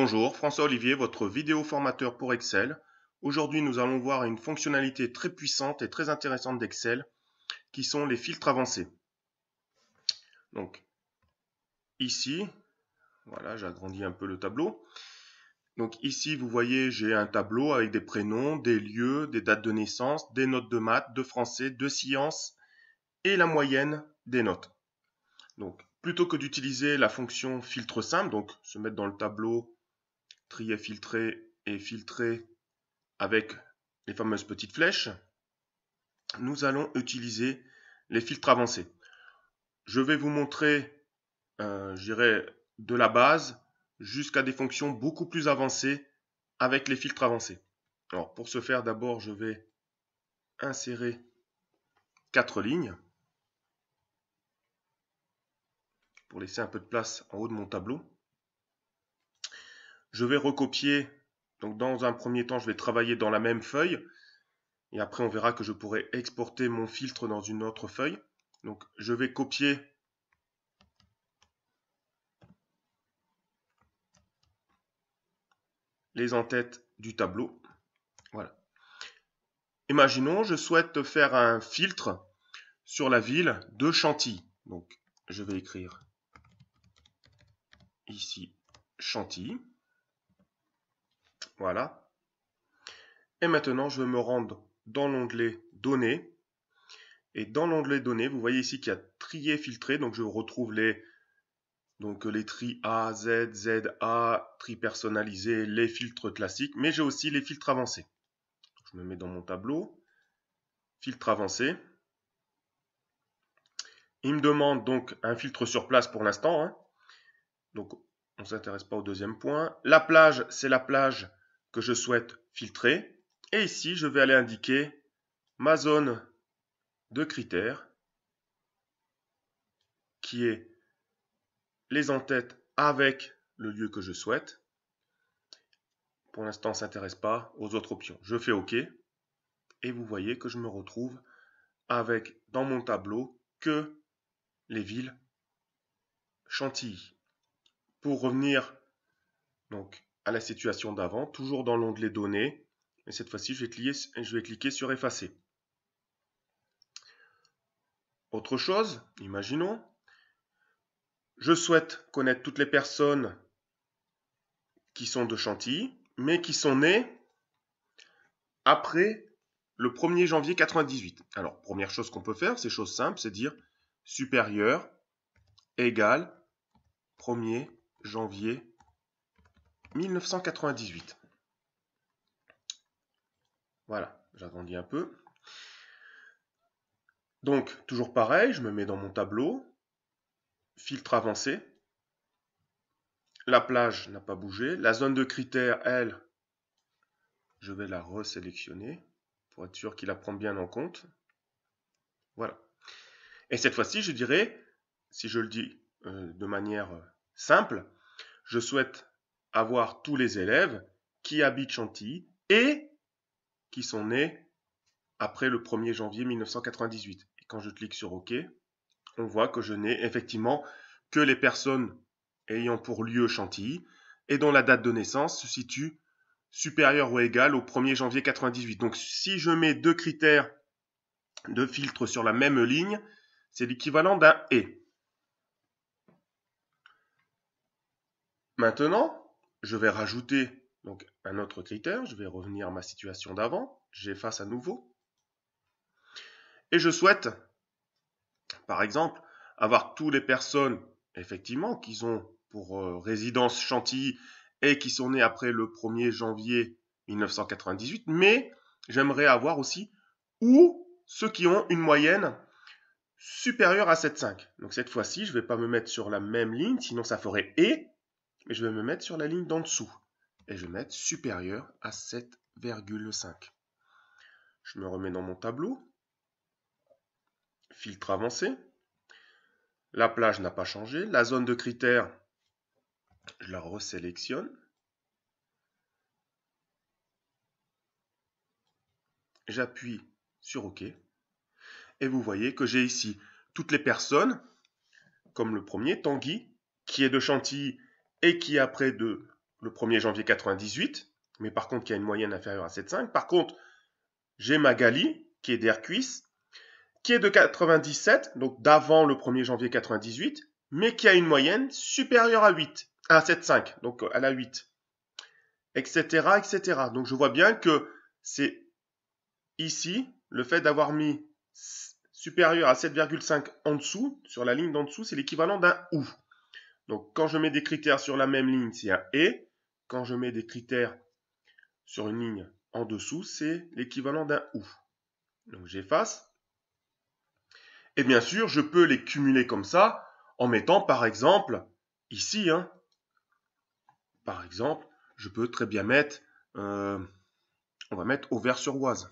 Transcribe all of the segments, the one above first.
Bonjour, François Olivier, votre vidéo formateur pour Excel. Aujourd'hui, nous allons voir une fonctionnalité très puissante et très intéressante d'Excel qui sont les filtres avancés. Donc, ici, voilà, j'agrandis un peu le tableau. Donc ici, vous voyez, j'ai un tableau avec des prénoms, des lieux, des dates de naissance, des notes de maths, de français, de sciences et la moyenne des notes. Donc, plutôt que d'utiliser la fonction filtre simple, donc se mettre dans le tableau trier, filtrer et filtrer avec les fameuses petites flèches, nous allons utiliser les filtres avancés. Je vais vous montrer, euh, j'irai de la base jusqu'à des fonctions beaucoup plus avancées avec les filtres avancés. Alors pour ce faire, d'abord, je vais insérer quatre lignes pour laisser un peu de place en haut de mon tableau je vais recopier. Donc dans un premier temps, je vais travailler dans la même feuille. Et après, on verra que je pourrai exporter mon filtre dans une autre feuille. Donc je vais copier les en-têtes du tableau. Voilà. Imaginons, je souhaite faire un filtre sur la ville de Chantilly. Donc je vais écrire ici Chantilly. Voilà. Et maintenant, je vais me rendre dans l'onglet Données. Et dans l'onglet Données, vous voyez ici qu'il y a trier, filtré. Donc, je retrouve les, donc, les tri A, Z, Z, A, tri personnalisé, les filtres classiques. Mais j'ai aussi les filtres avancés. Je me mets dans mon tableau. Filtre avancé. Il me demande donc un filtre sur place pour l'instant. Hein. Donc, on ne s'intéresse pas au deuxième point. La plage, c'est la plage que je souhaite filtrer. Et ici, je vais aller indiquer ma zone de critères qui est les entêtes avec le lieu que je souhaite. Pour l'instant, s'intéresse pas aux autres options. Je fais OK et vous voyez que je me retrouve avec dans mon tableau que les villes Chantilly. Pour revenir donc la situation d'avant, toujours dans l'onglet Données. Et cette fois-ci, je, vais cliquer sur Effacer. Autre chose, imaginons, je souhaite connaître toutes les personnes qui sont de Chantilly, mais qui sont nées après le 1er janvier 98. Alors, première chose qu'on peut faire, c'est chose simple, c'est dire supérieur égal 1er janvier 1998. Voilà, j'agrandis un peu. Donc, toujours pareil, je me mets dans mon tableau, filtre avancé, la plage n'a pas bougé, la zone de critères, elle, je vais la resélectionner pour être sûr qu'il la prend bien en compte. Voilà. Et cette fois-ci, je dirais, si je le dis euh, de manière euh, simple, je souhaite avoir tous les élèves qui habitent Chantilly et qui sont nés après le 1er janvier 1998. Et quand je clique sur OK, on voit que je n'ai effectivement que les personnes ayant pour lieu Chantilly et dont la date de naissance se situe supérieure ou égale au 1er janvier 1998. Donc si je mets deux critères de filtre sur la même ligne, c'est l'équivalent d'un et. Maintenant, je vais rajouter donc un autre critère, je vais revenir à ma situation d'avant, j'efface à nouveau. Et je souhaite, par exemple, avoir toutes les personnes, effectivement, qui ont pour euh, résidence Chantilly et qui sont nées après le 1er janvier 1998, mais j'aimerais avoir aussi ou ceux qui ont une moyenne supérieure à 7,5. Donc cette fois-ci, je ne vais pas me mettre sur la même ligne, sinon ça ferait et, je vais me mettre sur la ligne d'en dessous et je vais mettre supérieur à 7,5. Je me remets dans mon tableau. Filtre avancé. La plage n'a pas changé. La zone de critères, je la resélectionne. J'appuie sur OK. Et vous voyez que j'ai ici toutes les personnes, comme le premier, Tanguy, qui est de Chantilly et qui après le 1er janvier 98, mais par contre qui a une moyenne inférieure à 7,5. Par contre, j'ai ma galie, qui est d'Air Cuisse, qui est de 97, donc d'avant le 1er janvier 98, mais qui a une moyenne supérieure à 8, à 7,5, donc à la 8, etc., etc. Donc je vois bien que c'est ici le fait d'avoir mis supérieur à 7,5 en dessous, sur la ligne d'en dessous, c'est l'équivalent d'un OU. Donc quand je mets des critères sur la même ligne, c'est un et. Quand je mets des critères sur une ligne en dessous, c'est l'équivalent d'un ou. Donc j'efface. Et bien sûr, je peux les cumuler comme ça en mettant par exemple ici. Hein. Par exemple, je peux très bien mettre, euh, on va mettre au vert sur Oise.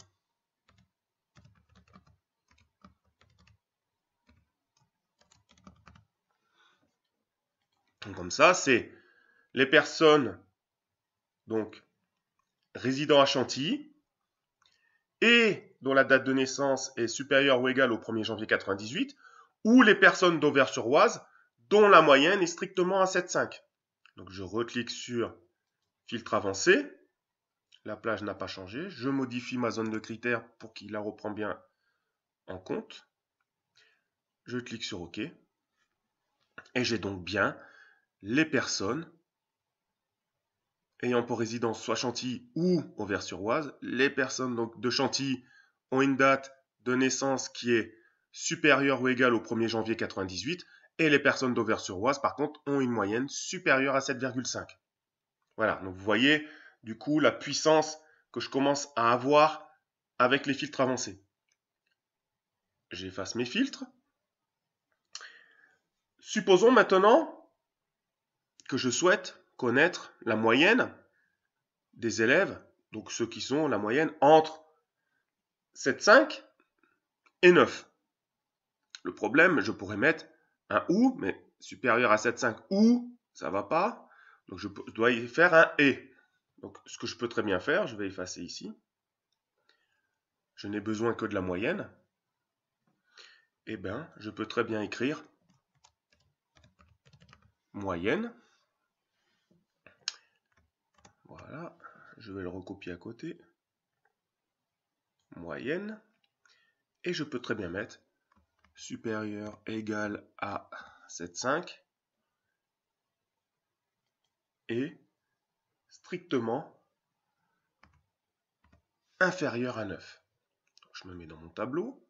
comme ça, c'est les personnes donc résidant à Chantilly et dont la date de naissance est supérieure ou égale au 1er janvier 98 ou les personnes d'Auvers-sur-Oise dont la moyenne est strictement à 7,5. Donc je reclique sur filtre avancé. La plage n'a pas changé. Je modifie ma zone de critères pour qu'il la reprend bien en compte. Je clique sur OK. Et j'ai donc bien les personnes ayant pour résidence soit Chantilly ou auvers sur oise Les personnes donc, de Chantilly ont une date de naissance qui est supérieure ou égale au 1er janvier 98 et les personnes dauvers sur oise par contre ont une moyenne supérieure à 7,5. Voilà, donc vous voyez du coup la puissance que je commence à avoir avec les filtres avancés. J'efface mes filtres. Supposons maintenant que je souhaite connaître la moyenne des élèves, donc ceux qui sont la moyenne entre 7,5 et 9. Le problème, je pourrais mettre un ou, mais supérieur à 7,5 ou, ça va pas. Donc je dois y faire un et. Donc ce que je peux très bien faire, je vais effacer ici. Je n'ai besoin que de la moyenne. Eh bien, je peux très bien écrire moyenne voilà, je vais le recopier à côté. Moyenne. Et je peux très bien mettre supérieur égal à 7,5 et strictement inférieur à 9. je me mets dans mon tableau,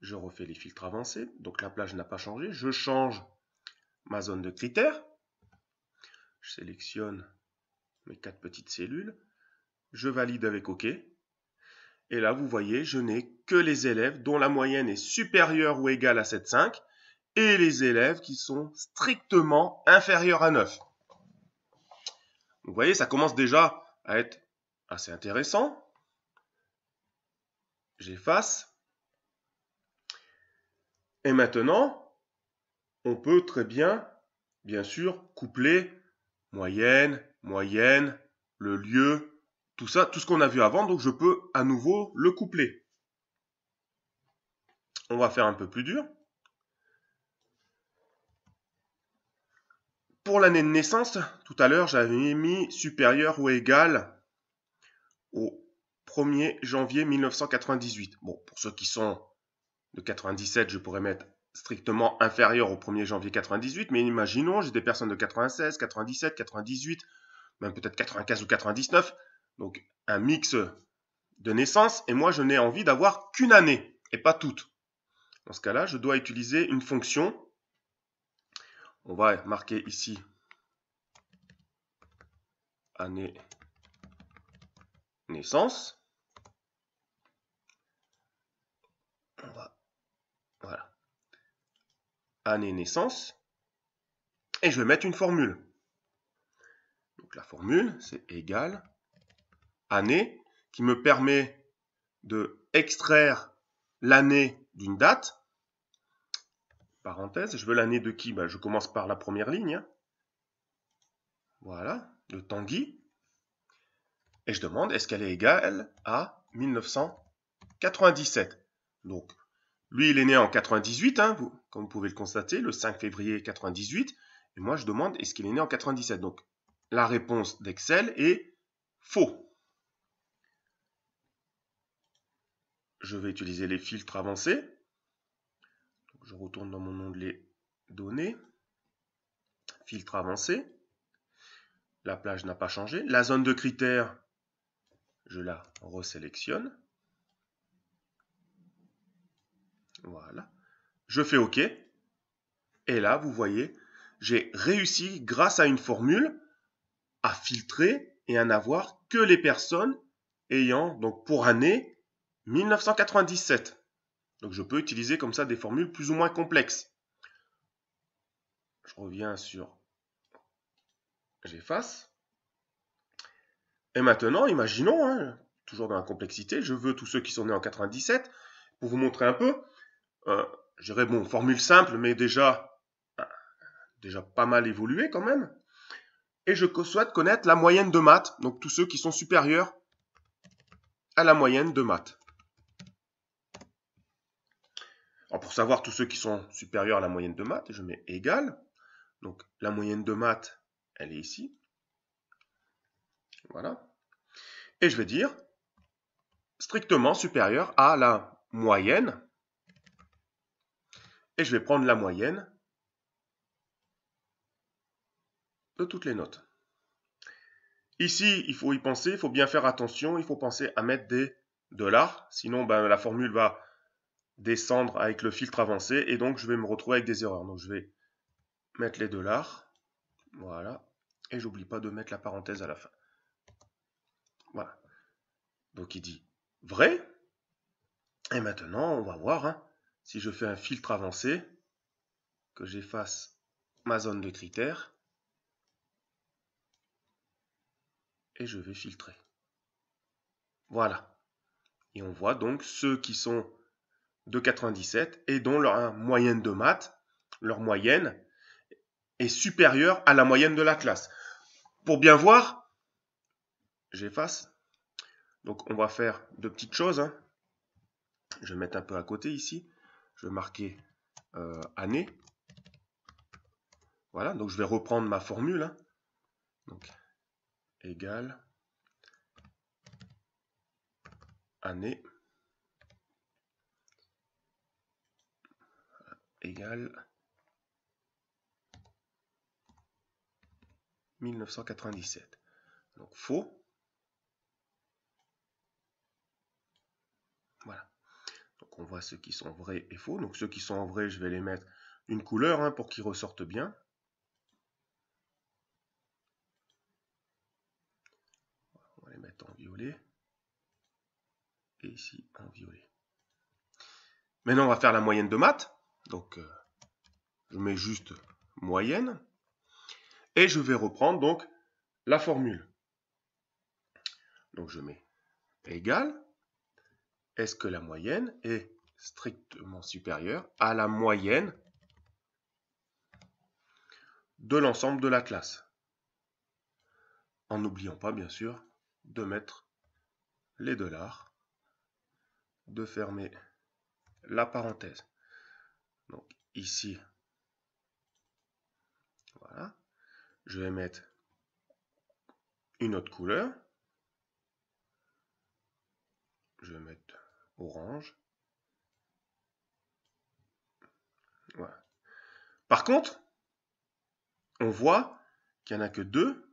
je refais les filtres avancés, donc la plage n'a pas changé, je change ma zone de critères, je sélectionne mes quatre petites cellules. Je valide avec OK. Et là, vous voyez, je n'ai que les élèves dont la moyenne est supérieure ou égale à 7,5 et les élèves qui sont strictement inférieurs à 9. Vous voyez, ça commence déjà à être assez intéressant. J'efface. Et maintenant, on peut très bien, bien sûr, coupler moyenne, moyenne, le lieu, tout ça, tout ce qu'on a vu avant, donc je peux à nouveau le coupler. On va faire un peu plus dur. Pour l'année de naissance, tout à l'heure, j'avais mis supérieur ou égal au 1er janvier 1998. Bon, pour ceux qui sont de 97, je pourrais mettre strictement inférieur au 1er janvier 98, mais imaginons, j'ai des personnes de 96, 97, 98, même peut-être 95 ou 99, donc un mix de naissance, et moi je n'ai envie d'avoir qu'une année, et pas toutes. Dans ce cas-là, je dois utiliser une fonction. On va marquer ici année naissance. voilà. Année naissance. Et je vais mettre une formule la formule, c'est égal année, qui me permet de extraire l'année d'une date. Parenthèse, je veux l'année de qui ben, Je commence par la première ligne. Hein. Voilà, le Tanguy. Et je demande, est-ce qu'elle est égale à 1997 Donc, lui, il est né en 98, hein, vous, comme vous pouvez le constater, le 5 février 98. Et moi, je demande, est-ce qu'il est né en 97 Donc, la réponse d'Excel est faux. Je vais utiliser les filtres avancés. Je retourne dans mon onglet Données, filtres avancés. La plage n'a pas changé. La zone de critères, je la resélectionne. Voilà. Je fais OK. Et là, vous voyez, j'ai réussi grâce à une formule à filtrer et à n'avoir que les personnes ayant, donc pour année, 1997. Donc je peux utiliser comme ça des formules plus ou moins complexes. Je reviens sur... J'efface. Et maintenant, imaginons, hein, toujours dans la complexité, je veux tous ceux qui sont nés en 97, pour vous montrer un peu, euh, je dirais, bon, formule simple, mais déjà, bah, déjà pas mal évoluée quand même et je souhaite connaître la moyenne de maths, donc tous ceux qui sont supérieurs à la moyenne de maths. pour savoir tous ceux qui sont supérieurs à la moyenne de maths, je mets égal. Donc la moyenne de maths, elle est ici. Voilà. Et je vais dire strictement supérieur à la moyenne. Et je vais prendre la moyenne toutes les notes. Ici, il faut y penser, il faut bien faire attention, il faut penser à mettre des dollars, sinon ben, la formule va descendre avec le filtre avancé et donc je vais me retrouver avec des erreurs. Donc je vais mettre les dollars, voilà, et j'oublie pas de mettre la parenthèse à la fin. Voilà. Donc il dit vrai. Et maintenant, on va voir hein, si je fais un filtre avancé, que j'efface ma zone de critères, et je vais filtrer. Voilà. Et on voit donc ceux qui sont de 97 et dont leur hein, moyenne de maths, leur moyenne, est supérieure à la moyenne de la classe. Pour bien voir, j'efface. Donc on va faire deux petites choses. Hein. Je vais mettre un peu à côté ici. Je vais marquer euh, année. Voilà, donc je vais reprendre ma formule. Hein. Donc, égal année égale 1997. Donc faux. Voilà. Donc on voit ceux qui sont vrais et faux. Donc ceux qui sont en vrai, je vais les mettre une couleur hein, pour qu'ils ressortent bien. mettre en violet. Et ici, en violet. Maintenant, on va faire la moyenne de maths. Donc, euh, je mets juste moyenne. Et je vais reprendre donc la formule. Donc, je mets égal. Est-ce que la moyenne est strictement supérieure à la moyenne de l'ensemble de la classe En n'oubliant pas, bien sûr, de mettre les dollars, de fermer la parenthèse. Donc ici, voilà, je vais mettre une autre couleur. Je vais mettre orange. Voilà. Par contre, on voit qu'il n'y en a que deux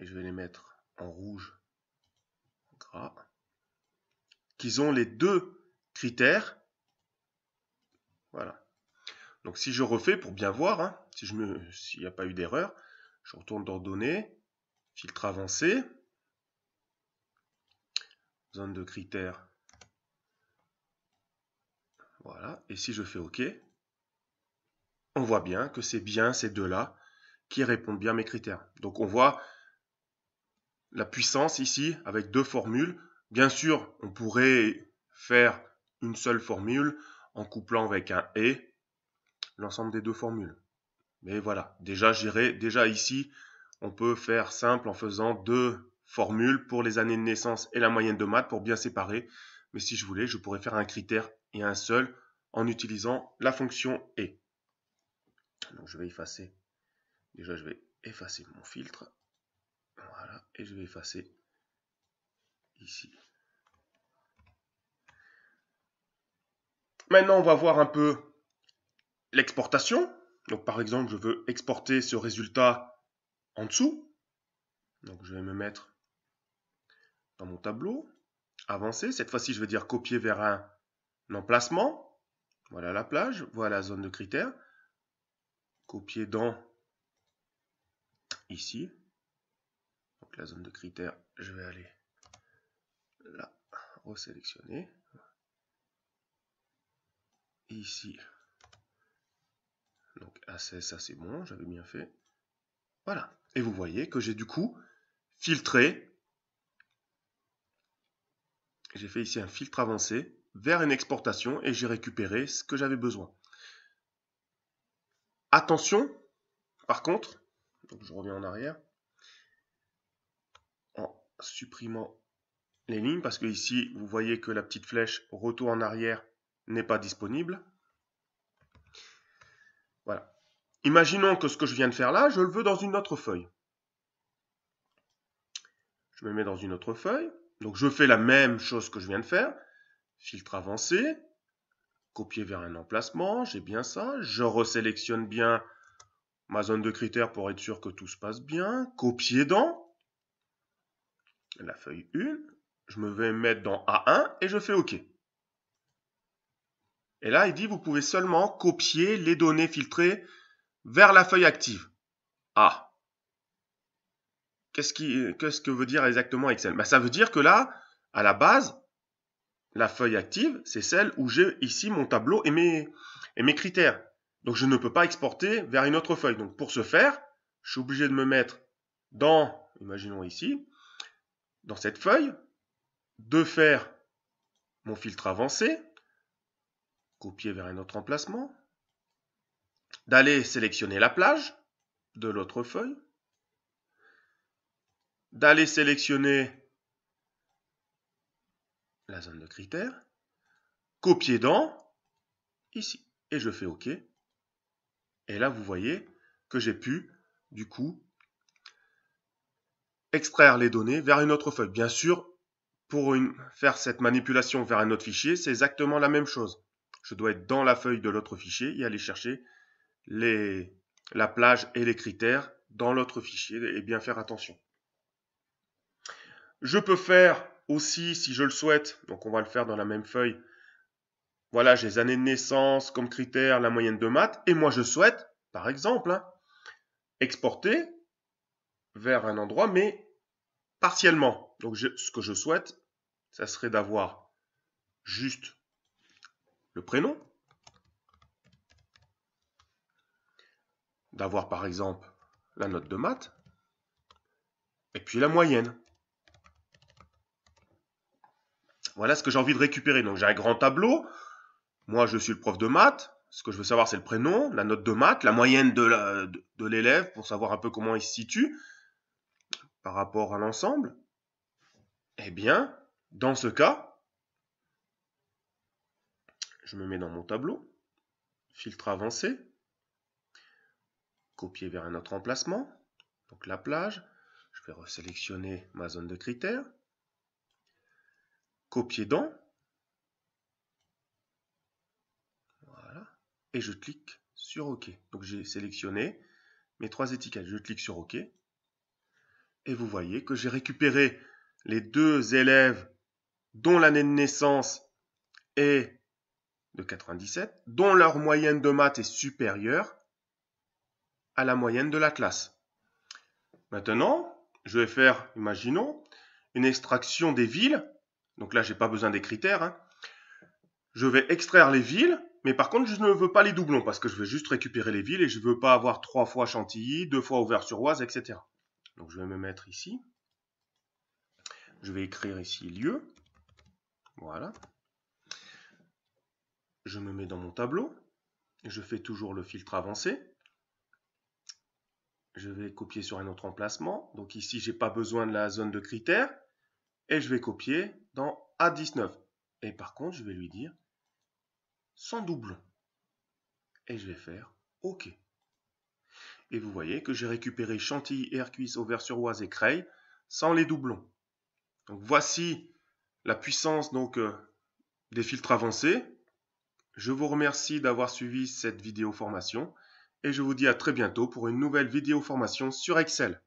et je vais les mettre en rouge, gras, qu'ils ont les deux critères. Voilà. Donc si je refais pour bien voir, hein, si je s'il n'y a pas eu d'erreur, je retourne dans données, filtre avancé, zone de critères. Voilà. Et si je fais OK, on voit bien que c'est bien ces deux-là qui répondent bien à mes critères. Donc on voit la puissance ici avec deux formules. Bien sûr, on pourrait faire une seule formule en couplant avec un et l'ensemble des deux formules. Mais voilà, déjà j'irai, déjà ici, on peut faire simple en faisant deux formules pour les années de naissance et la moyenne de maths pour bien séparer. Mais si je voulais, je pourrais faire un critère et un seul en utilisant la fonction et. Donc je vais effacer. Déjà je vais effacer mon filtre. Voilà, et je vais effacer ici. Maintenant, on va voir un peu l'exportation. Donc par exemple, je veux exporter ce résultat en dessous. Donc je vais me mettre dans mon tableau, avancer. Cette fois-ci, je vais dire copier vers un emplacement. Voilà la plage, voilà la zone de critères. Copier dans ici zone de critères, je vais aller la resélectionner. ici, donc assez ça c'est bon, j'avais bien fait. Voilà. Et vous voyez que j'ai du coup filtré. J'ai fait ici un filtre avancé vers une exportation et j'ai récupéré ce que j'avais besoin. Attention, par contre, je reviens en arrière supprimant les lignes parce que ici vous voyez que la petite flèche retour en arrière n'est pas disponible. Voilà. Imaginons que ce que je viens de faire là, je le veux dans une autre feuille. Je me mets dans une autre feuille. Donc je fais la même chose que je viens de faire. Filtre avancé, copier vers un emplacement, j'ai bien ça. Je resélectionne bien ma zone de critères pour être sûr que tout se passe bien. Copier dans la feuille 1, je me vais mettre dans A1 et je fais OK. Et là, il dit, vous pouvez seulement copier les données filtrées vers la feuille active. Ah. Qu'est-ce qu'est-ce que veut dire exactement Excel ben, Ça veut dire que là, à la base, la feuille active, c'est celle où j'ai ici mon tableau et mes, et mes critères. Donc, je ne peux pas exporter vers une autre feuille. Donc, pour ce faire, je suis obligé de me mettre dans, imaginons ici, dans cette feuille, de faire mon filtre avancé, copier vers un autre emplacement, d'aller sélectionner la plage de l'autre feuille, d'aller sélectionner la zone de critères, copier dans, ici, et je fais OK. Et là, vous voyez que j'ai pu, du coup, extraire les données vers une autre feuille. Bien sûr, pour faire cette manipulation vers un autre fichier, c'est exactement la même chose. Je dois être dans la feuille de l'autre fichier et aller chercher les, la plage et les critères dans l'autre fichier et bien faire attention. Je peux faire aussi, si je le souhaite, donc on va le faire dans la même feuille, voilà, j'ai les années de naissance comme critère, la moyenne de maths, et moi je souhaite, par exemple, hein, exporter vers un endroit, mais partiellement. Donc ce que je souhaite, ça serait d'avoir juste le prénom, d'avoir par exemple la note de maths, et puis la moyenne. Voilà ce que j'ai envie de récupérer. Donc j'ai un grand tableau. Moi, je suis le prof de maths. Ce que je veux savoir, c'est le prénom, la note de maths, la moyenne de l'élève pour savoir un peu comment il se situe par rapport à l'ensemble Eh bien, dans ce cas, je me mets dans mon tableau, filtre avancé, copier vers un autre emplacement, donc la plage, je vais resélectionner ma zone de critères, copier dans, voilà, et je clique sur OK. Donc j'ai sélectionné mes trois étiquettes, je clique sur OK, et vous voyez que j'ai récupéré les deux élèves dont l'année de naissance est de 97, dont leur moyenne de maths est supérieure à la moyenne de la classe. Maintenant, je vais faire, imaginons, une extraction des villes. Donc là, j'ai pas besoin des critères. Hein. Je vais extraire les villes, mais par contre, je ne veux pas les doublons parce que je veux juste récupérer les villes et je ne veux pas avoir trois fois Chantilly, deux fois ouvert sur oise etc. Donc je vais me mettre ici. Je vais écrire ici lieu. Voilà. Je me mets dans mon tableau. Je fais toujours le filtre avancé. Je vais copier sur un autre emplacement. Donc ici, je n'ai pas besoin de la zone de critères. Et je vais copier dans A19. Et par contre, je vais lui dire sans double. Et je vais faire OK. Et vous voyez que j'ai récupéré Chantilly, au Auvers-sur-Oise et Creil sans les doublons. Donc voici la puissance donc euh, des filtres avancés. Je vous remercie d'avoir suivi cette vidéo formation et je vous dis à très bientôt pour une nouvelle vidéo formation sur Excel.